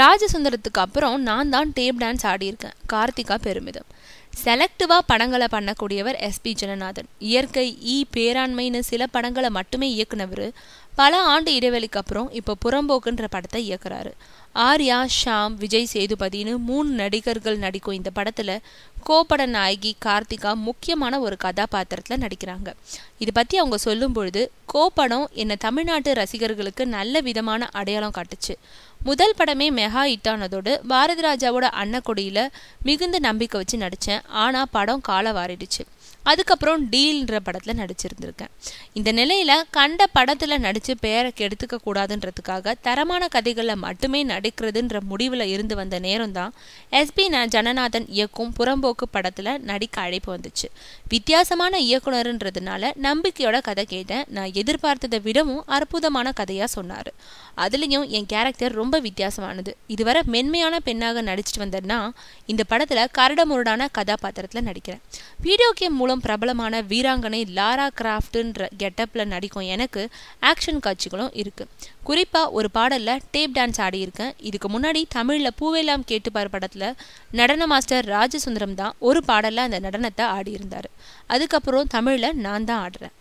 ராஜசுந்தரத்துக்கு அப்புறம் நான் தான் டேப் டான்ஸ் ஆடியிருக்கேன் கார்த்திகா பெருமிதம் செலக்டிவாக படங்களை பண்ணக்கூடியவர் எஸ்பி ஜனநாதன் இயற்கை ஈ பேராண்மைன்னு சில படங்களை மட்டுமே இயக்குனவர் பல ஆண்டு இடைவெளிக்கு அப்புறம் இப்போ புறம்போக்குன்ற படத்தை இயக்குறாரு ஆர்யா ஷாம் விஜய் சேதுபதின்னு மூணு நடிகர்கள் நடிக்கும் இந்த படத்தில் கோபட நாயகி கார்த்திகா முக்கியமான ஒரு கதாபாத்திரத்தில் நடிக்கிறாங்க இது பற்றி அவங்க சொல்லும் பொழுது கோபடம் என்னை தமிழ்நாட்டு ரசிகர்களுக்கு நல்ல விதமான அடையாளம் காட்டுச்சு முதல் படமே மெகா ஹிட்டானதோடு பாரதி ராஜாவோட அன்னக்கொடியில் மிகுந்த நம்பிக்கை வச்சு நடித்தேன் ஆனால் படம் கால வாரிடுச்சு அதுக்கப்புறம் டீல்ன்ற படத்தில் நடிச்சிருந்திருக்கேன் இந்த நிலையில் கண்ட படத்தில் நடிச்ச வச்சு பெயரை கெடுத்துக்க கூடாதுன்றதுக்காக தரமான கதைகளில் மட்டுமே நடிக்கிறதுன்ற முடிவில் இருந்து வந்த நேரம் தான் எஸ்பி ந ஜனநாதன் இயக்கும் புறம்போக்கு படத்தில் நடிக்க அழைப்பு வந்துச்சு வித்தியாசமான இயக்குனருன்றதுனால நம்பிக்கையோட கதை கேட்டேன் நான் எதிர்பார்த்ததை விடவும் அற்புதமான கதையாக சொன்னார் அதுலேயும் என் கேரக்டர் ரொம்ப வித்தியாசமானது இதுவரை மென்மையான பெண்ணாக நடிச்சிட்டு வந்தேன்னா இந்த படத்தில் கரடமுருடான கதாபாத்திரத்தில் நடிக்கிறேன் வீடியோ கேம் மூலம் பிரபலமான வீராங்கனை லாரா கிராஃப்டுன்ற கெட்டப்பில் நடிக்கும் எனக்கு ஆக்ஷன் ஆக்ஷன் காட்சிகளும் இருக்குது குறிப்பாக ஒரு பாடலில் டேப் டான்ஸ் ஆடியிருக்கேன் இதுக்கு முன்னாடி தமிழில் பூவேலாம் கேட்டுப்பார் படத்தில் நடன மாஸ்டர் ராஜசுந்தரம் தான் ஒரு பாடலில் அந்த நடனத்தை ஆடியிருந்தார் அதுக்கப்புறம் தமிழில் நான் தான் ஆடுறேன்